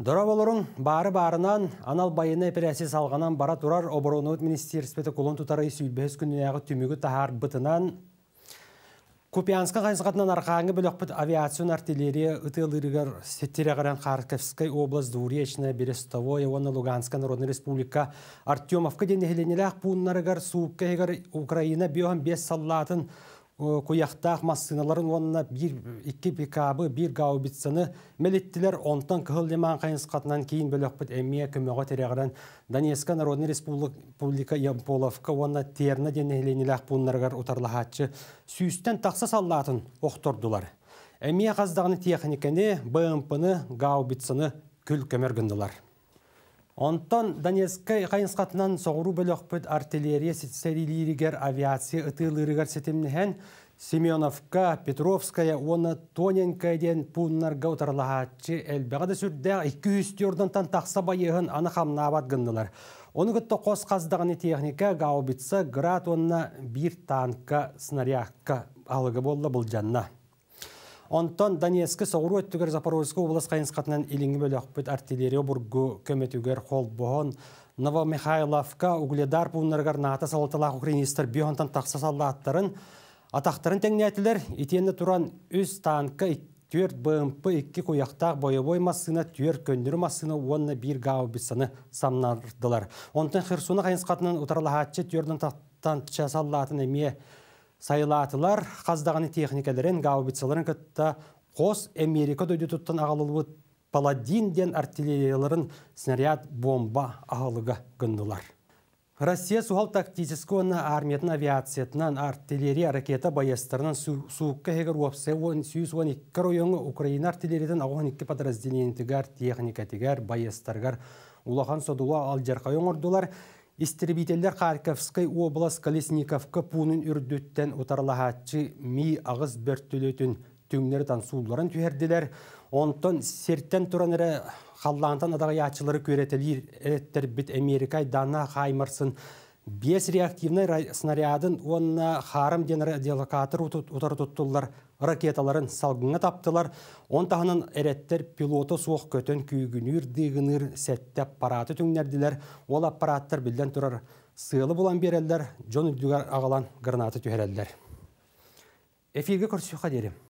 Дұра болырың бары барынан анал байыны әперәсі салғанан бара тұрар министер спеті құлын тұтары сүйбес күнінегі түмігі тағар бұтынан Купянска қайсығатынан арқаңы бөліқпіт авиацион артиллерия ұтылырығыр сеттереғаран Харьковской область ешіне Берестовой, оны Луганска Народная Республика Артемовка денегеленелі ақпуынларығыр суыққа Украина биоған бес саллатын куяқтақ массыналарын онына бір икки пикабы бір гаубицаны мелеттилер онтан кыһыл лиман кайынскатынан кейін бөлөкпүт эмия көмөгө терегерен Донецка Народный Республика Ямполовка онна терна денеленилах буннаргар утарлахатчы сүйістен тақсы саллатын оқтордулар. Эмия қаздағыны техниканы, БМПны, гаубицаны күл көмергінділар. Онтон Донецкай қайынсқатынан соғыру бөліқпіт артиллерия сәрилерігер авиация ұтылырығар сетімнен Семеновка, Петровская, оны Тоненкайден пуннарға ұтарлағатшы әлбеғады сүрді 200 тақса байығын анықамна абат ғындылар. Оны күтті қос техника гаубитсы град онына бір танкка снаряққа алығы болды бұл жанна онтон Донецкі соғыру өттігер Запорожскі облас қайынсқатынан елінгі бөлі ақпыт артиллерия бұргу көметігер қол бұғын Новомихайловка угледар бұғынырғар НАТО салаталақ украинистер бионтан тақса аттарын. атақтарын тәңнетілер итені туран үз танкы 4 БМП 2 қойақтақ бойы машина 4 көндірі машина онны бір гаубисаны самнардылар. Онтын Херсуны қайынсқатынан ұтарлағатшы түйірдің тақтан часалатын әме сайлатылар қаздағаны техникалерен гаубицаларын кытта қос Америка дөйді тұттан ағалылы паладин ден артиллерияларын снаряд бомба ағалыға гындылар. Россия сухал тактического армиятын авиациятынан артиллерия ракета баястарынан суыққа хегер уапсе 112 ойоңы Украина артиллериядан ағуан 2 техника техникатігер, баястаргар улахан содула алжарқа оңырдылар. Истербителер Харьковской облас Колесниковка пунын үрдеттен утарлахатчы ми ағыз бөрттілетін түңнер сууларын түйерділер. Онтон серттен тұран әрі қаллантан ячылары көретелер әреттер бит Америкай дана Хаймырсын. Бес реактивный снарядын онна э, харым делокатор утар тұттылар, ракеталарын салгыңа таптылар. Он тағынан әреттер пилоты соқ көтін күйгінір дегінір сәтті аппараты түңнерділер. Ол аппараттар білден тұрар сыйлы болан берелдер, жон үлдігер ағылан ғырнаты түйерелдер. Эфирге көрсіға қадерім.